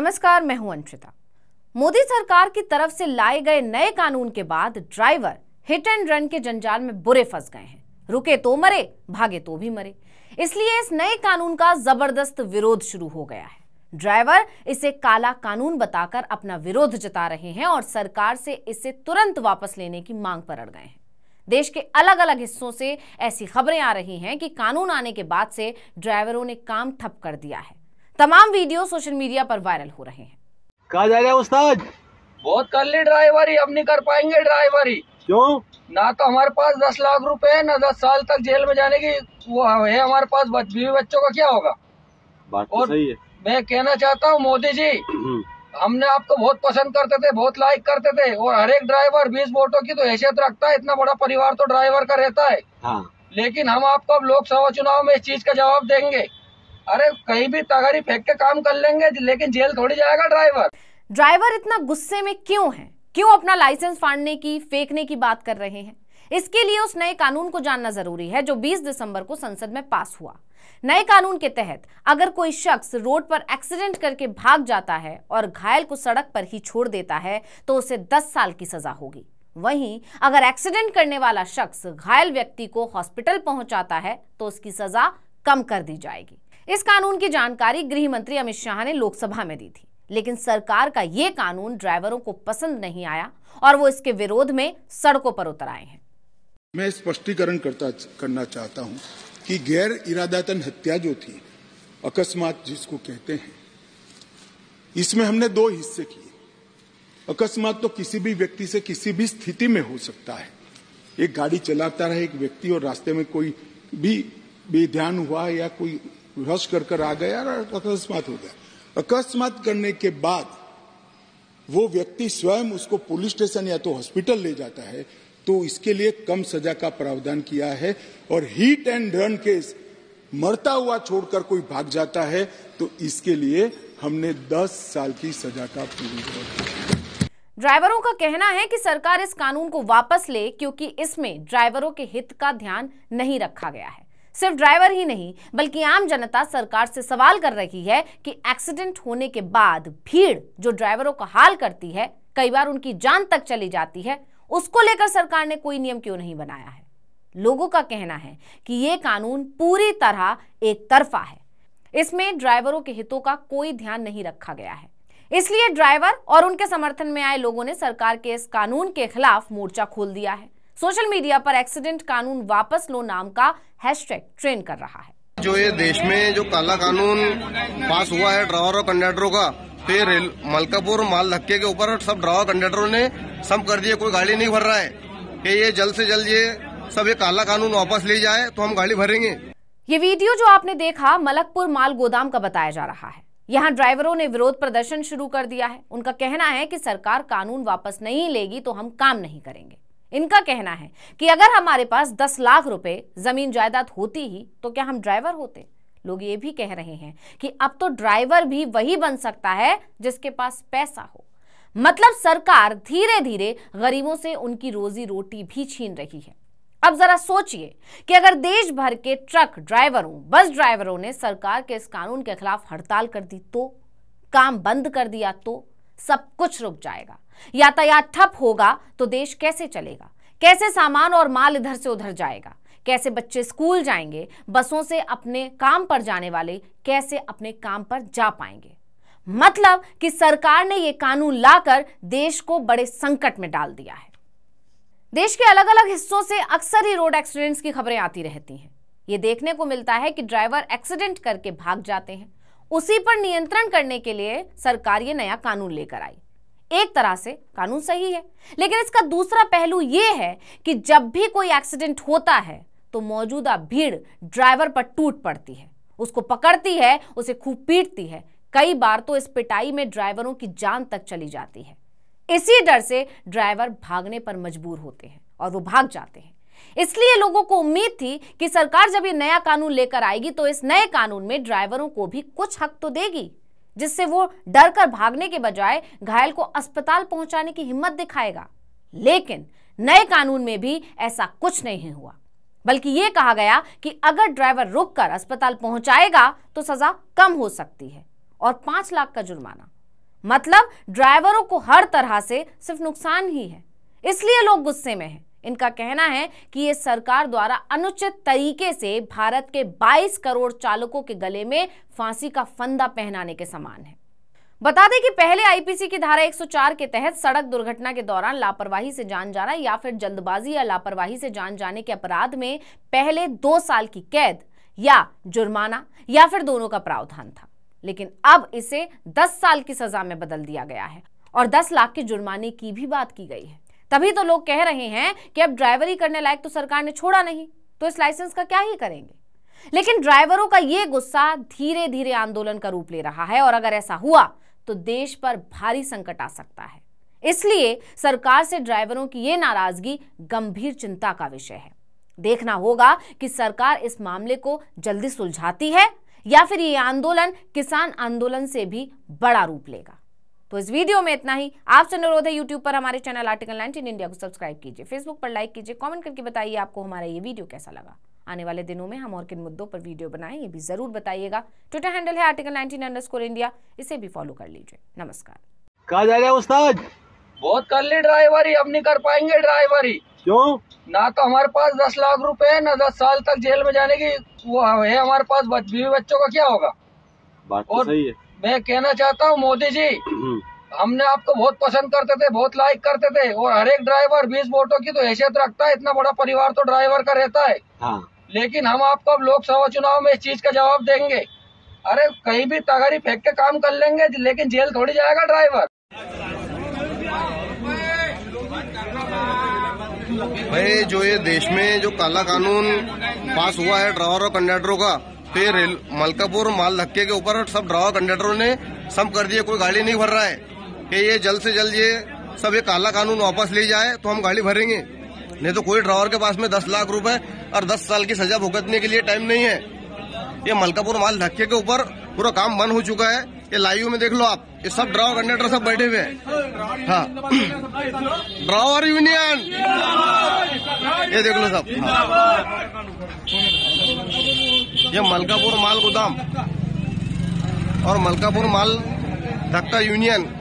नमस्कार मैं हूं अंशिता मोदी सरकार की तरफ से लाए गए नए कानून के बाद ड्राइवर हिट एंड रन के जंजाल में बुरे फंस गए हैं रुके तो मरे भागे तो भी मरे इसलिए इस नए कानून का जबरदस्त विरोध शुरू हो गया है ड्राइवर इसे काला कानून बताकर अपना विरोध जता रहे हैं और सरकार से इसे तुरंत वापस लेने की मांग पर अड़ गए हैं देश के अलग अलग हिस्सों से ऐसी खबरें आ रही हैं कि कानून आने के बाद से ड्राइवरों ने काम ठप कर दिया है तमाम वीडियो सोशल मीडिया पर वायरल हो रहे हैं कहा जा रहा है उस्ताद बहुत कर ली ड्राइवरी अब नहीं कर पाएंगे ड्राइवरी क्यों ना तो हमारे पास दस लाख रुपए है ना दस साल तक जेल में जाने की वो है हमारे पास बीवी बच्चों का क्या होगा बात तो और सही है मैं कहना चाहता हूँ मोदी जी हम्म। हमने आपको बहुत पसंद करते थे बहुत लाइक करते थे और हर एक ड्राइवर बीस वोटों की तो हैसियत रखता है इतना बड़ा परिवार तो ड्राइवर का रहता है हाँ। लेकिन हम आपको अब लोकसभा चुनाव में इस चीज का जवाब देंगे अरे कहीं भी तगड़ी फेंक के काम कर लेंगे लेकिन जेल थोड़ी जाएगा ड्राइवर ड्राइवर इतना गुस्से में क्यों है क्यों अपना लाइसेंस फाड़ने की फेंकने की बात कर रहे हैं इसके लिए उस नए कानून को जानना जरूरी है जो 20 दिसंबर को संसद में पास हुआ नए कानून के तहत अगर कोई शख्स रोड पर एक्सीडेंट करके भाग जाता है और घायल को सड़क पर ही छोड़ देता है तो उसे 10 साल की सजा होगी वहीं अगर एक्सीडेंट करने वाला शख्स घायल व्यक्ति को हॉस्पिटल पहुंचाता है तो उसकी सजा कम कर दी जाएगी इस कानून की जानकारी गृह मंत्री अमित शाह ने लोकसभा में दी थी लेकिन सरकार का ये कानून ड्राइवरों को पसंद नहीं आया और वो इसके विरोध में सड़कों पर उतर आए हैं मैं स्पष्टीकरण करना चाहता हूँ कि गैर इरादातन हत्या जो थी अकस्मात जिसको कहते हैं इसमें हमने दो हिस्से किए अकस्मात तो किसी भी व्यक्ति से किसी भी स्थिति में हो सकता है एक गाड़ी चलाता रहे एक व्यक्ति और रास्ते में कोई भी बेध्यान हुआ या कोई रस कर कर आ गया और अकस्मात हो गया अकस्मात करने के बाद वो व्यक्ति स्वयं उसको पुलिस स्टेशन या तो हॉस्पिटल ले जाता है तो इसके लिए कम सजा का प्रावधान किया है और हीट एंड रन केस मरता हुआ छोड़कर कोई भाग जाता है तो इसके लिए हमने 10 साल की सजा का पूरी ड्राइवरों का कहना है कि सरकार इस कानून को वापस ले क्योंकि इसमें ड्राइवरों के हित का ध्यान नहीं रखा गया है सिर्फ ड्राइवर ही नहीं बल्कि आम जनता सरकार से सवाल कर रही है कि एक्सीडेंट होने के बाद भीड़ जो ड्राइवरों का हाल करती है कई बार उनकी जान तक चली जाती है उसको लेकर सरकार ने कोई नियम क्यों नहीं बनाया है लोगों का कहना है कि यह कानून पूरी तरह एक तरफा है इसमें ड्राइवरों के हितों का कोई ध्यान नहीं रखा गया है इसलिए ड्राइवर और उनके समर्थन में आए लोगों ने सरकार के इस कानून के खिलाफ मोर्चा खोल दिया है सोशल मीडिया पर एक्सीडेंट कानून वापस लो नाम का हैशटैग ट्रेंड कर रहा है जो ये देश में जो काला कानून पास हुआ है ड्राइवर और कंडक्टरों का फिर तो मलकापुर माल धक्के के ऊपर सब ड्राइवर कंडक्टरों ने सम कर दिए कोई गाड़ी नहीं भर रहा है कि ये जल्द से जल्द ये सब ये काला कानून वापस ले जाए तो हम गाड़ी भरेंगे ये वीडियो जो आपने देखा मलकपुर माल गोदाम का बताया जा रहा है यहाँ ड्राइवरों ने विरोध प्रदर्शन शुरू कर दिया है उनका कहना है कि सरकार कानून वापस नहीं लेगी तो हम काम नहीं करेंगे इनका कहना है कि अगर हमारे पास दस लाख रुपए जमीन जायदाद होती ही तो क्या हम ड्राइवर होते लोग ये भी कह रहे हैं कि अब तो ड्राइवर भी वही बन सकता है जिसके पास पैसा हो मतलब सरकार धीरे धीरे गरीबों से उनकी रोजी रोटी भी छीन रही है अब जरा सोचिए कि अगर देश भर के ट्रक ड्राइवरों बस ड्राइवरों ने सरकार के इस कानून के खिलाफ हड़ताल कर दी तो काम बंद कर दिया तो सब कुछ रुक जाएगा यातायात ठप होगा तो देश कैसे चलेगा कैसे सामान और माल इधर से उधर जाएगा कैसे बच्चे स्कूल जाएंगे बसों से अपने काम पर जाने वाले कैसे अपने काम पर जा पाएंगे मतलब कि सरकार ने यह कानून लाकर देश को बड़े संकट में डाल दिया है देश के अलग अलग हिस्सों से अक्सर ही रोड एक्सीडेंट्स की खबरें आती रहती हैं यह देखने को मिलता है कि ड्राइवर एक्सीडेंट करके भाग जाते हैं उसी पर नियंत्रण करने के लिए सरकार ये नया कानून लेकर आई एक तरह से कानून सही है लेकिन इसका दूसरा पहलू यह है कि जब भी कोई एक्सीडेंट होता है तो मौजूदा भीड़ ड्राइवर पर टूट पड़ती है उसको पकड़ती है उसे खूब पीटती है कई बार तो इस पिटाई में ड्राइवरों की जान तक चली जाती है इसी डर से ड्राइवर भागने पर मजबूर होते हैं और वो भाग जाते हैं इसलिए लोगों को उम्मीद थी कि सरकार जब ये नया कानून लेकर आएगी तो इस नए कानून में ड्राइवरों को भी कुछ हक तो देगी जिससे वो डर कर भागने के बजाय घायल को अस्पताल पहुंचाने की हिम्मत दिखाएगा लेकिन नए कानून में भी ऐसा कुछ नहीं हुआ बल्कि यह कहा गया कि अगर ड्राइवर रुककर अस्पताल पहुंचाएगा तो सजा कम हो सकती है और पांच लाख का जुर्माना मतलब ड्राइवरों को हर तरह से सिर्फ नुकसान ही है इसलिए लोग गुस्से में हैं इनका कहना है कि ये सरकार द्वारा अनुचित तरीके से भारत के 22 करोड़ चालकों के गले में फांसी का फंदा पहनाने के समान है बता दें कि पहले आईपीसी की धारा 104 के तहत सड़क दुर्घटना के दौरान लापरवाही से जान जाना या फिर जल्दबाजी या लापरवाही से जान जाने के अपराध में पहले दो साल की कैद या जुर्माना या फिर दोनों का प्रावधान था लेकिन अब इसे 10 साल की सजा में बदल दिया गया है और 10 लाख के जुर्माने की भी बात की गई है तभी तो लोग कह रहे हैं कि अब ड्राइवरी करने लायक तो सरकार ने छोड़ा नहीं तो इस लाइसेंस का क्या ही करेंगे लेकिन ड्राइवरों का यह गुस्सा धीरे धीरे आंदोलन का रूप ले रहा है और अगर ऐसा हुआ तो देश पर भारी संकट आ सकता है इसलिए सरकार से ड्राइवरों की यह नाराजगी गंभीर चिंता का विषय है देखना होगा कि सरकार इस मामले को जल्दी सुलझाती है या फिर ये आंदोलन किसान आंदोलन से भी बड़ा रूप लेगा तो इस वीडियो में इतना ही आपसे अनुरोध है यूट्यूब पर हमारे चैनल आर्टिकल 19 इंडिया को सब्सक्राइब कीजिए फेसबुक पर लाइक कीजिए कमेंट करके बताइए आपको हमारा ये वीडियो कैसा लगा आने वाले दिनों में हम और किन मुद्दों पर वीडियो बनाएं ये भी जरूर बताइएगा ट्विटर हैंडल है आर्टिकल नाइनटीन अंडर इंडिया इसे भी फॉलो कर लीजिए नमस्कार कहा जा रहा है उस्ताद बहुत कर ली ड्राइवरी अब नहीं कर पाएंगे ड्राइवरी क्यों ना तो हमारे पास दस लाख रुपए है ना दस साल तक जेल में जाने की वो है हमारे पास बीवी बच्चों का क्या होगा बात तो और सही है मैं कहना चाहता हूँ मोदी जी हमने आपको बहुत पसंद करते थे बहुत लाइक करते थे और हर एक ड्राइवर बीस वोटों की तो हैसियत रखता है इतना बड़ा परिवार तो ड्राइवर का रहता है हाँ। लेकिन हम आपको अब लोकसभा चुनाव में इस चीज का जवाब देंगे अरे कहीं भी तगारी फेंक के काम कर लेंगे लेकिन जेल थोड़ी जाएगा ड्राइवर भाई जो ये देश में जो काला कानून पास हुआ है ड्राइवर और कंडक्टरों का पे रेल मलकापुर माल धक्के के ऊपर सब ड्रावा कंडक्टरों ने सम कर दिए कोई गाड़ी नहीं भर रहा है कि ये जल्द से जल्द ये सब ये काला कानून वापस ले जाए तो हम गाड़ी भरेंगे नहीं तो कोई ड्राइवर के पास में दस लाख रुपए और दस साल की सजा भुगतने के लिए टाइम नहीं है ये मलकापुर माल धक्के के ऊपर पूरा काम बंद हो चुका है ये लाइव में देख लो आप ये सब ड्रावर कंडक्टर सब बैठे हुए हैं हाँ ड्रावर यूनियन ये देख लो सब हाँ। ये मलकापुर माल गोदाम और मलकापुर माल धक्का यूनियन